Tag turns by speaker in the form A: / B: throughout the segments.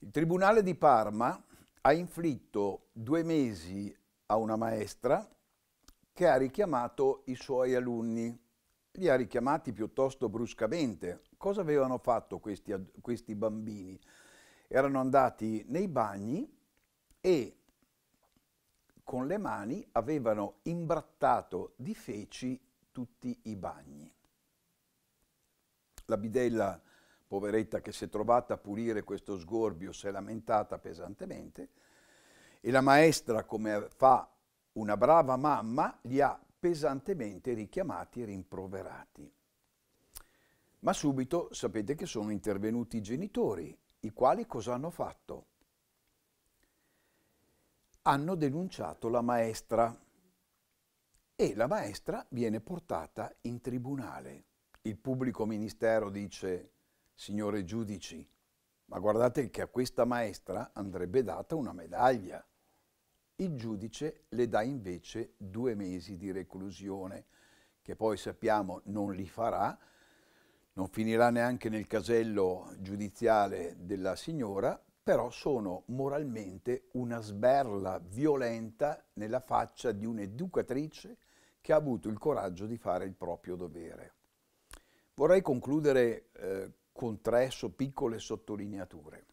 A: Il Tribunale di Parma ha inflitto due mesi a una maestra che ha richiamato i suoi alunni. Li ha richiamati piuttosto bruscamente. Cosa avevano fatto questi, questi bambini? Erano andati nei bagni e con le mani avevano imbrattato di feci tutti i bagni. La bidella poveretta che si è trovata a pulire questo sgorbio si è lamentata pesantemente e la maestra, come fa una brava mamma, li ha pesantemente richiamati e rimproverati. Ma subito sapete che sono intervenuti i genitori, i quali cosa hanno fatto? Hanno denunciato la maestra e la maestra viene portata in tribunale. Il pubblico ministero dice signore giudici, ma guardate che a questa maestra andrebbe data una medaglia. Il giudice le dà invece due mesi di reclusione, che poi sappiamo non li farà, non finirà neanche nel casello giudiziale della signora, però sono moralmente una sberla violenta nella faccia di un'educatrice che ha avuto il coraggio di fare il proprio dovere. Vorrei concludere eh, con tre so piccole sottolineature.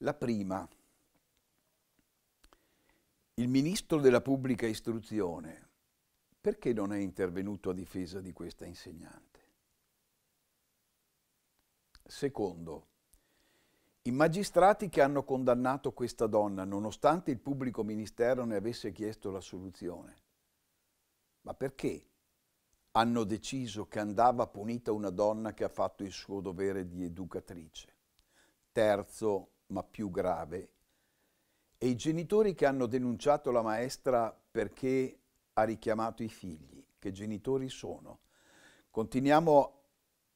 A: La prima, il ministro della pubblica istruzione, perché non è intervenuto a difesa di questa insegnante? Secondo, i magistrati che hanno condannato questa donna, nonostante il pubblico ministero ne avesse chiesto la soluzione, Ma perché? hanno deciso che andava punita una donna che ha fatto il suo dovere di educatrice. Terzo, ma più grave, e i genitori che hanno denunciato la maestra perché ha richiamato i figli. Che genitori sono? Continuiamo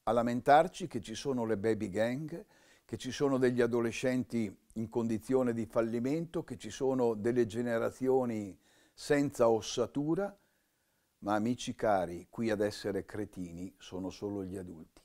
A: a lamentarci che ci sono le baby gang, che ci sono degli adolescenti in condizione di fallimento, che ci sono delle generazioni senza ossatura, ma amici cari, qui ad essere cretini sono solo gli adulti.